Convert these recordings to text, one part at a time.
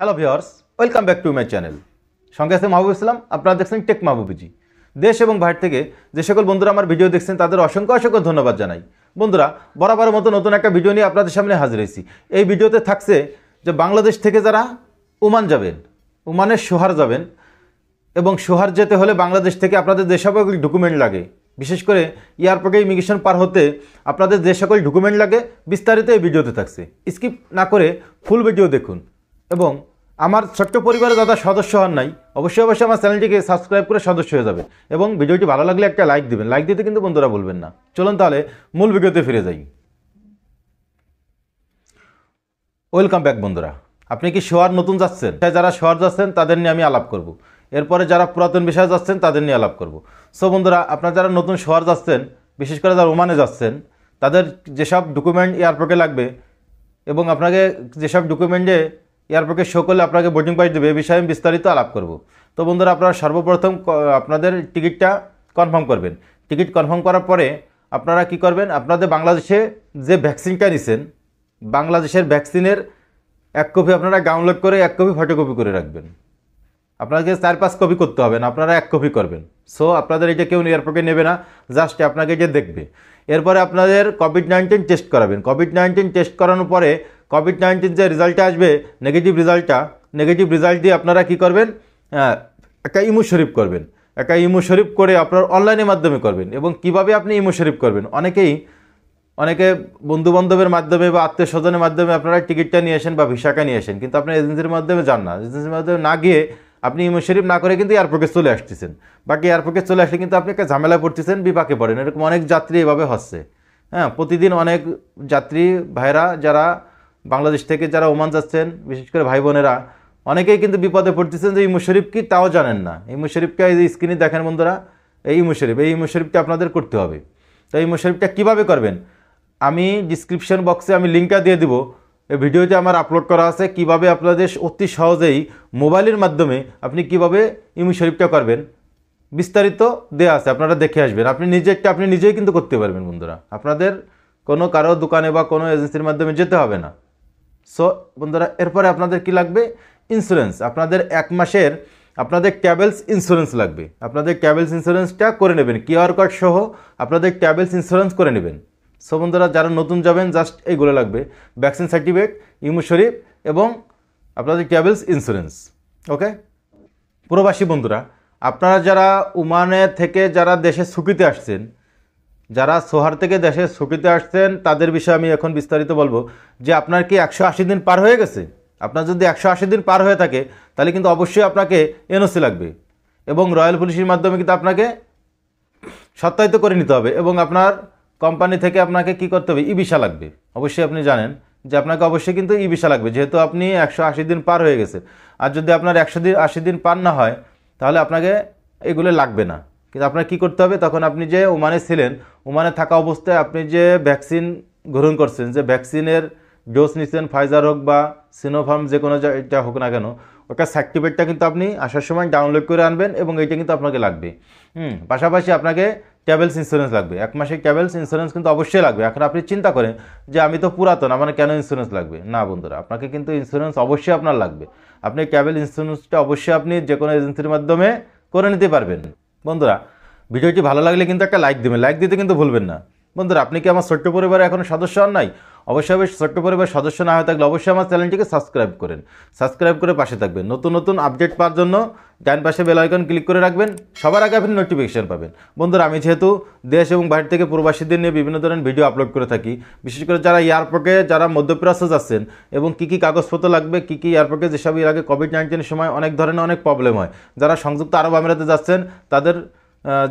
Hello viewers welcome back to my channel সঙ্গে আছে মাহবুব ইসলাম আপনারা দেখছেন টেক মাহবুবিজি দেশ এবং বাইরে থেকে যে সকল বন্ধুরা আমার ভিডিও দেখছেন তাদের অসংখ্য অসংখ্য ধন্যবাদ জানাই বন্ধুরা বরাবরের মতো নতুন একটা ভিডিও নিয়ে আপনাদের সামনে হাজির হয়েছি এই ভিডিওতে থাকছে যে বাংলাদেশ থেকে যারা ওমান যাবেন ওমানের সোহার যাবেন এবং সোহার যেতে হলে বাংলাদেশ থেকে আপনাদের যে সকল ডকুমেন্ট লাগে বিশেষ করে এয়ারপোর্টে ইমিগ্রেশন পার হতে আপনাদের যে সকল ডকুমেন্ট লাগে বিস্তারিত এই ভিডিওতে থাকছে স্কিপ না করে ফুল ভিডিও দেখুন এবং আমার ছোট্ট পরিবারে দাদা সদস্য হন নাই অবশ্যই অবশ্যই আমার চ্যানেলটিকে সাবস্ক্রাইব করে সদস্য হয়ে যাবে এবং ভিডিওটি ভালো লাগলে একটা লাইক দিবেন লাইক দিতে কিন্তু বন্ধুরা বলবেন না চলুন তাহলে মূল ভিডিওতে ফিরে যাই ওয়েলকাম ব্যাক বন্ধুরা আপনি কি শোয়ার নতুন যাচ্ছেন তাই হ্যাঁ, যারা শোয়ার যাচ্ছেন তাদের নিয়ে আমি আলাপ করব। এরপরে যারা পুরাতন বিষয়ে যাচ্ছেন তাদের নিয়ে আলাপ করব। সো বন্ধুরা আপনারা যারা নতুন শোয়ার যাচ্ছেন বিশেষ করে যারা ওমানে যাচ্ছেন তাদের যেসব ডকুমেন্ট এয়ারপোর্টে লাগবে এবং আপনাকে যেসব ডকুমেন্টে এয়ারপোর্টে শো করলে আপনাকে বোর্ডিং পাস দেবে এ বিষয়ে আমি বিস্তারিত আলাপ করব তো বন্ধুরা আপনারা সর্বপ্রথম আপনাদের টিকিটটা কনফার্ম করবেন টিকিট কনফার্ম করার পরে আপনারা কি করবেন আপনাদের বাংলাদেশে যে ভ্যাকসিনটা নিছেন বাংলাদেশের ভ্যাকসিনের এক কপি আপনারা ডাউনলোড করে এক কপি ফটোকপি করে রাখবেন আপনাকে চার পাঁচ কপি করতে হবে না আপনারা এক কপি করবেন সো আপনাদের এটা কেউ এয়ারপোর্টে নেবে না জাস্ট আপনাকে যে দেখবে এরপরে আপনাদের কোভিড নাইন্টিন টেস্ট করাবেন কোভিড নাইন্টিন টেস্ট করানোর পরে কোভিড নাইন্টিন যে রেজাল্টটা আসবে নেগেটিভ রেজাল্টটা নেগেটিভ রেজাল্ট দিয়ে আপনারা কি করবেন একটা ইমু শরীফ করবেন একটা ইমু শরীফ করে আপনার অনলাইনের মাধ্যমে করবেন এবং কিভাবে আপনি ইমু শরীফ করবেন অনেকেই অনেকে বন্ধুবান্ধবের মাধ্যমে বা আত্মীয় স্বজনের মাধ্যমে আপনারা টিকিটটা নিয়ে আসেন বা ভিসাটা নিয়ে আসেন কিন্তু আপনার এজেন্সির মাধ্যমে যান না এজেন্সির মাধ্যমে না গিয়ে আপনি ইমো শরীফ না করে কিন্তু এয়ারপোর্টে চলে আসতেছেন বাকি এয়ারপোর্টে চলে আসলে কিন্তু আপনি একটা ঝামেলা পড়তেছেন বিপাকে পড়েন এরকম অনেক যাত্রী এভাবে হচ্ছে হ্যাঁ প্রতিদিন অনেক যাত্রী ভাইরা যারা বাংলাদেশ থেকে যারা ওমান যাচ্ছেন বিশেষ করে ভাই বোনেরা অনেকেই কিন্তু বিপদে পড়তেছেন যে ইমু শরীফ কি তাও জানেন না ইমু শরীফকে এই যে স্ক্রিনে দেখেন বন্ধুরা এই ইমু শরীফ এই ইমু শরীফটা আপনাদের করতে হবে তো ইমু শরীফটা কীভাবে করবেন আমি ডিসক্রিপশন বক্সে আমি লিঙ্কটা দিয়ে দিব এই ভিডিওতে আমার আপলোড করা আছে কিভাবে আপনাদের অতি সহজেই মোবাইলের মাধ্যমে আপনি কিভাবে ইমু শরীফটা করবেন বিস্তারিত দেওয়া আছে আপনারা দেখে আসবেন আপনি নিজেরটা আপনি নিজেই কিন্তু করতে পারবেন বন্ধুরা আপনাদের কোনো কারো দোকানে বা কোনো এজেন্সির মাধ্যমে যেতে হবে না সো বন্ধুরা এরপরে আপনাদের কি লাগবে ইন্স্যুরেন্স আপনাদের এক মাসের আপনাদের ক্যাবেলস ইন্স্যুরেন্স লাগবে আপনাদের ক্যাবেলস ইন্স্যুরেন্সটা করে নেবেন কিউআর কোড সহ আপনাদের ক্যাবেলস ইন্স্যুরেন্স করে নেবেন সো বন্ধুরা যারা নতুন যাবেন জাস্ট এইগুলো লাগবে ভ্যাকসিন সার্টিফিকেট ইমু শরীফ এবং আপনাদের ট্রাভেলস ইন্স্যুরেন্স ওকে প্রবাসী বন্ধুরা আপনারা যারা উমানে থেকে যারা দেশে ছুটিতে আসছেন যারা সোহার থেকে দেশে ছুটিতে আসছেন তাদের বিষয়ে আমি এখন বিস্তারিত বলবো যে আপনার কি একশো আশি দিন পার হয়ে গেছে আপনার যদি একশো আশি দিন পার হয়ে থাকে তাহলে কিন্তু অবশ্যই আপনাকে এনওসি লাগবে এবং রয়্যাল পুলিশের মাধ্যমে কিন্তু আপনাকে সত্যায়িত করে নিতে হবে এবং আপনার কোম্পানি থেকে আপনাকে কি করতে হবে ই লাগবে অবশ্যই আপনি জানেন যে আপনাকে অবশ্যই কিন্তু ই বিশা লাগবে যেহেতু আপনি একশো আশি দিন পার হয়ে গেছে আর যদি আপনার একশো দিন আশি দিন পার না হয় তাহলে আপনাকে এগুলো লাগবে না কিন্তু আপনার কী করতে হবে তখন আপনি যে ওমানে ছিলেন ওমানে থাকা অবস্থায় আপনি যে ভ্যাকসিন গ্রহণ করছেন যে ভ্যাকসিনের ডোজ নিচ্ছেন ফাইজার হোক বা সিনোফার্ম যে কোনো এটা হোক না কেন ওটা সার্টিফিকেটটা কিন্তু আপনি আসার সময় ডাউনলোড করে আনবেন এবং এটা কিন্তু আপনাকে লাগবে হুম পাশাপাশি আপনাকে ট্যাবেলস ইন্স্যুরেন্স লাগবে এক মাসের ট্যাবেলস ইন্স্যুরেন্স কিন্তু অবশ্যই লাগবে এখন আপনি চিন্তা করেন যে আমি তো পুরাতন আমার কেন ইন্স্যুরেন্স লাগবে না বন্ধুরা আপনাকে কিন্তু ইন্স্যুরেন্স অবশ্যই আপনার লাগবে আপনি ট্যাবেল ইন্স্যুরেন্সটা অবশ্যই আপনি যে কোনো এজেন্সির মাধ্যমে করে নিতে পারবেন বন্ধুরা ভিডিওটি ভালো লাগলে কিন্তু একটা লাইক দেবেন লাইক দিতে কিন্তু ভুলবেন না বন্ধুরা আপনি কি আমার ছোট্ট পরিবারে এখনও সদস্য হন নাই অবশ্যই অবশ্যই ছোট্ট পরিবার সদস্য না হয়ে থাকলে অবশ্যই আমার চ্যানেলটিকে সাবস্ক্রাইব করেন সাবস্ক্রাইব করে পাশে থাকবেন নতুন নতুন আপডেট পাওয়ার জন্য ডান পাশে বেল আইকন ক্লিক করে রাখবেন সবার আগে আপনি নোটিফিকেশান পাবেন বন্ধুরা আমি যেহেতু দেশ এবং বাইরে থেকে প্রবাসীদের নিয়ে বিভিন্ন ধরনের ভিডিও আপলোড করে থাকি বিশেষ করে যারা এয়ারপোর্টে যারা মধ্যপ্রাচ্য যাচ্ছেন এবং কী কী কাগজপত্র লাগবে কী কী এয়ারপোর্টে যেসব এর আগে কোভিড নাইন্টিনের সময় অনেক ধরনের অনেক প্রবলেম হয় যারা সংযুক্ত আরব আমিরাতে যাচ্ছেন তাদের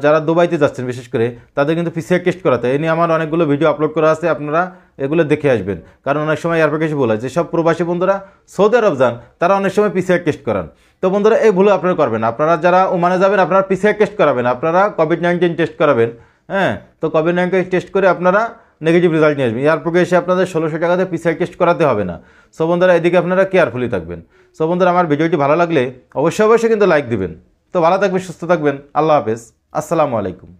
যারা দুবাইতে যাচ্ছেন বিশেষ করে তাদের কিন্তু পিসিআর টেস্ট করাতে এ নিয়ে আমার অনেকগুলো ভিডিও আপলোড করা আছে আপনারা এগুলো দেখে আসবেন কারণ অনেক সময় এয়ারপোর্ট কিছু বলা যে সব প্রবাসী বন্ধুরা সৌদি আরব যান তারা অনেক সময় পিসিআর টেস্ট করান তো বন্ধুরা এই ভুলো আপনারা করবেন আপনারা যারা ওমানে যাবেন আপনারা পিসিআর টেস্ট করাবেন আপনারা কোভিড নাইন্টিন টেস্ট করাবেন হ্যাঁ তো কোভিড নাইন্টিন টেস্ট করে আপনারা নেগেটিভ রেজাল্ট নিয়ে আসবেন এয়ারপোর্টে এসে আপনাদের ষোলোশো টাকাতে পিসিআর টেস্ট করাতে হবে না সো বন্ধুরা এদিকে আপনারা কেয়ারফুলি থাকবেন সো বন্ধুরা আমার ভিডিওটি ভালো লাগলে অবশ্যই অবশ্যই কিন্তু লাইক দিবেন তো ভালো থাকবেন সুস্থ থাকবেন আল্লাহ হাফেজ আসসালামু আলাইকুম